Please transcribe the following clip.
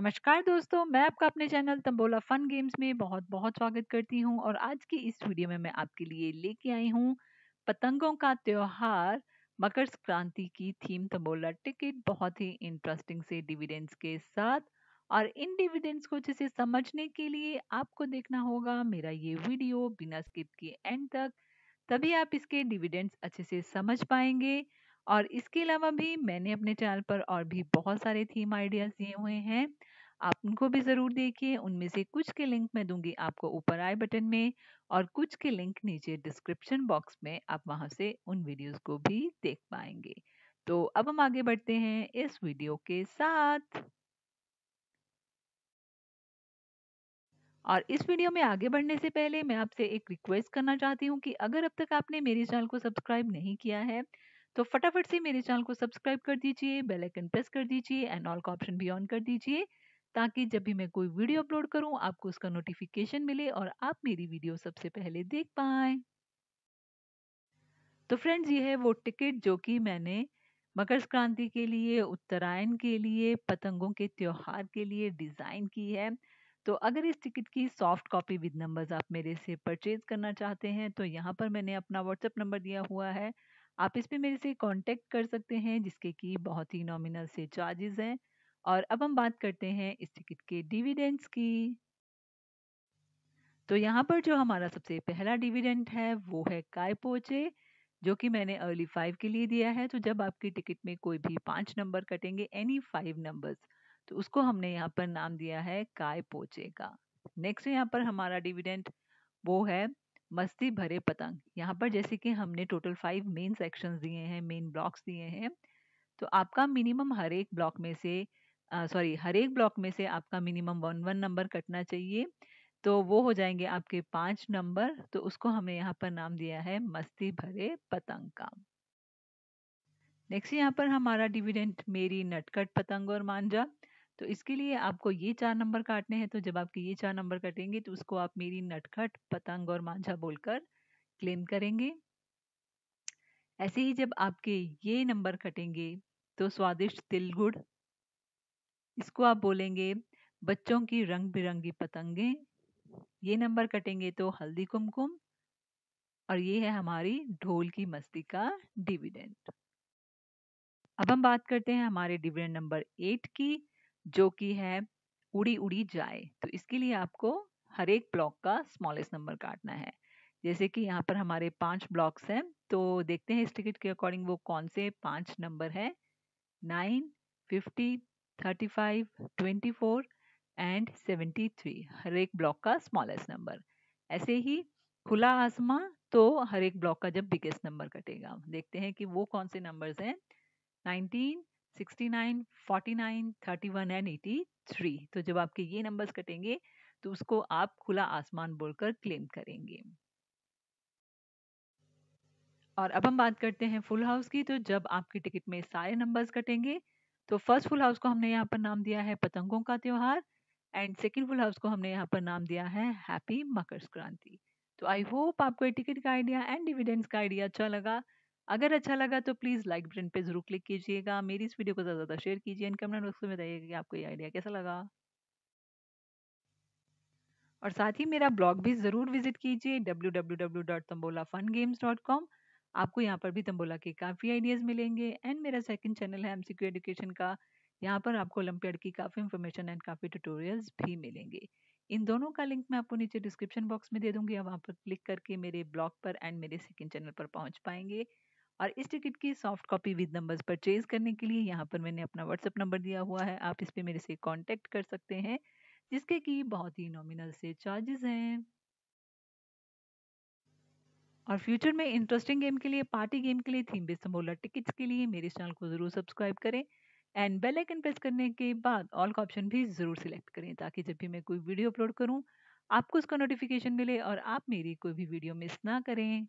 नमस्कार दोस्तों मैं आपका अपने चैनल तंबोला फन गेम्स में बहुत बहुत स्वागत करती हूं और आज की इस वीडियो में मैं आपके लिए लेके आई हूं पतंगों का त्यौहार मकर संक्रांति की थीम तंबोला टिकट बहुत ही इंटरेस्टिंग से डिविडेंड्स के साथ और इन डिविडेंड्स को जिसे समझने के लिए आपको देखना होगा मेरा ये वीडियो बिना स्किप के एंड तक तभी आप इसके डिविडेंड्स अच्छे से समझ पाएंगे और इसके अलावा भी मैंने अपने चैनल पर और भी बहुत सारे थीम आइडियाज़ दिए हुए हैं आप उनको भी ज़रूर देखिए उनमें से कुछ के लिंक मैं दूंगी आपको ऊपर आई बटन में और कुछ के लिंक नीचे डिस्क्रिप्शन बॉक्स में आप वहाँ से उन वीडियोस को भी देख पाएंगे तो अब हम आगे बढ़ते हैं इस वीडियो के साथ और इस वीडियो में आगे बढ़ने से पहले मैं आपसे एक रिक्वेस्ट करना चाहती हूँ कि अगर अब तक आपने मेरे चैनल को सब्सक्राइब नहीं किया है तो फटाफट से मेरे चैनल को सब्सक्राइब कर दीजिए बेल आइकन प्रेस कर दीजिए एंड ऑल का ऑप्शन भी ऑन कर दीजिए ताकि जब भी मैं कोई वीडियो अपलोड करूं आपको उसका नोटिफिकेशन मिले और आप मेरी वीडियो सबसे पहले देख पाए तो फ्रेंड्स ये है वो टिकट जो कि मैंने मकर संक्रांति के लिए उत्तरायण के लिए पतंगों के त्योहार के लिए डिज़ाइन की है तो अगर इस टिकट की सॉफ्ट कॉपी विद नंबर्स आप मेरे से परचेज करना चाहते हैं तो यहाँ पर मैंने अपना व्हाट्सअप नंबर दिया हुआ है आप इस पर मेरे से कांटेक्ट कर सकते हैं जिसके कि बहुत ही नॉमिनल से चार्जेस हैं और अब हम बात करते हैं इस टिकट के डिविडेंड्स की तो यहाँ पर जो हमारा सबसे पहला डिविडेंड है वो है कायपोचे जो कि मैंने अर्ली फाइव के लिए दिया है तो जब आपकी टिकट में कोई भी पांच नंबर कटेंगे एनी फाइव नंबर्स तो उसको हमने यहाँ पर नाम दिया है काय पोचे का नेक्स्ट यहाँ पर हमारा डिविडेंड वो है मस्ती भरे पतंग यहाँ पर जैसे कि हमने टोटल फाइव मेन सेक्शंस दिए हैं मेन ब्लॉक्स दिए हैं तो आपका मिनिमम हर एक ब्लॉक में से सॉरी हर एक ब्लॉक में से आपका मिनिमम वन वन नंबर कटना चाहिए तो वो हो जाएंगे आपके पांच नंबर तो उसको हमने यहाँ पर नाम दिया है मस्ती भरे पतंग का नेक्स्ट यहाँ पर हमारा डिविडेंट मेरी नटकट पतंग और मांझा तो इसके लिए आपको ये चार नंबर काटने हैं तो जब आपके ये चार नंबर कटेंगे तो उसको आप मेरी नटखट पतंग और मांझा बोलकर क्लेम करेंगे ऐसे ही जब आपके ये नंबर कटेंगे तो स्वादिष्ट तिलगुड़ इसको आप बोलेंगे बच्चों की रंग बिरंगी पतंगे ये नंबर कटेंगे तो हल्दी कुमकुम और ये है हमारी ढोल की मस्ती का डिविडेंड अब हम बात करते हैं हमारे डिविडेंड नंबर एट की जो कि है उड़ी उड़ी जाए तो इसके लिए आपको हर एक ब्लॉक का स्मॉलेस्ट नंबर काटना है जैसे कि यहाँ पर हमारे पांच ब्लॉक्स हैं तो देखते हैं इस टिकट के अकॉर्डिंग वो कौन से पांच नंबर है नाइन फिफ्टी 35, 24 एंड 73 हर एक ब्लॉक का स्मॉलेस्ट नंबर ऐसे ही खुला आसमां तो हर एक ब्लॉक का जब बिगेस्ट नंबर कटेगा देखते हैं कि वो कौन से नंबर्स हैं 19, 69, 49, 31 एंड 83 तो जब आपके ये नंबर्स कटेंगे तो उसको आप खुला आसमान बोलकर क्लेम करेंगे और अब हम बात करते हैं फुल हाउस की तो जब आपकी टिकट में सारे नंबर्स कटेंगे तो फर्स्ट फुल हाउस को हमने यहाँ पर नाम दिया है पतंगों का त्यौहार एंड सेकेंड फुल हाउस को हमने यहाँ पर नाम दिया है हैप्पी मकर संक्रांति तो आई होप आपको ये टिकट का आइडिया एंड डिविडेंस का आइडिया अच्छा लगा अगर अच्छा लगा तो प्लीज़ लाइक बटन पे जरूर क्लिक कीजिएगा मेरी इस वीडियो को ज़्यादा ज़्यादा शेयर कीजिए एंड कमेंट बॉक्स में बताइएगा कि आपको ये आइडिया कैसा लगा और साथ ही मेरा ब्लॉग भी ज़रूर विजिट कीजिए W W W dot tambola fun games dot com आपको यहाँ पर भी तंबोला के काफ़ी आइडियाज़ मिलेंगे एंड मेरा सेकंड चैनल है एमसीक्यू एजुकेशन का यहाँ पर आपको ओलंपियाड की काफ़ी इन्फॉर्मेशन एंड काफ़ी ट्यूटोरियल्स भी मिलेंगे इन दोनों का लिंक मैं आपको नीचे डिस्क्रिप्शन बॉक्स में दे दूंगी आप वहाँ पर क्लिक करके मेरे ब्लॉग पर एंड मेरे सेकंड चैनल पर पहुँच पाएंगे और इस टिकट की soft copy with numbers purchase करने के लिए यहाँ पर मैंने अपना व्हाट्सअप नंबर दिया हुआ है आप इस पर मेरे से कॉन्टैक्ट कर सकते हैं जिसके कि बहुत ही नॉमिनल से चार्जेस हैं और फ्यूचर में इंटरेस्टिंग गेम के लिए पार्टी गेम के लिए थीम बेस्ड समोला टिकट्स के लिए मेरे चैनल को ज़रूर सब्सक्राइब करें एंड बेल आइकन प्रेस करने के बाद ऑल का ऑप्शन भी ज़रूर सिलेक्ट करें ताकि जब भी मैं कोई वीडियो अपलोड करूँ आपको उसका नोटिफिकेशन मिले और आप मेरी कोई भी वीडियो मिस ना करें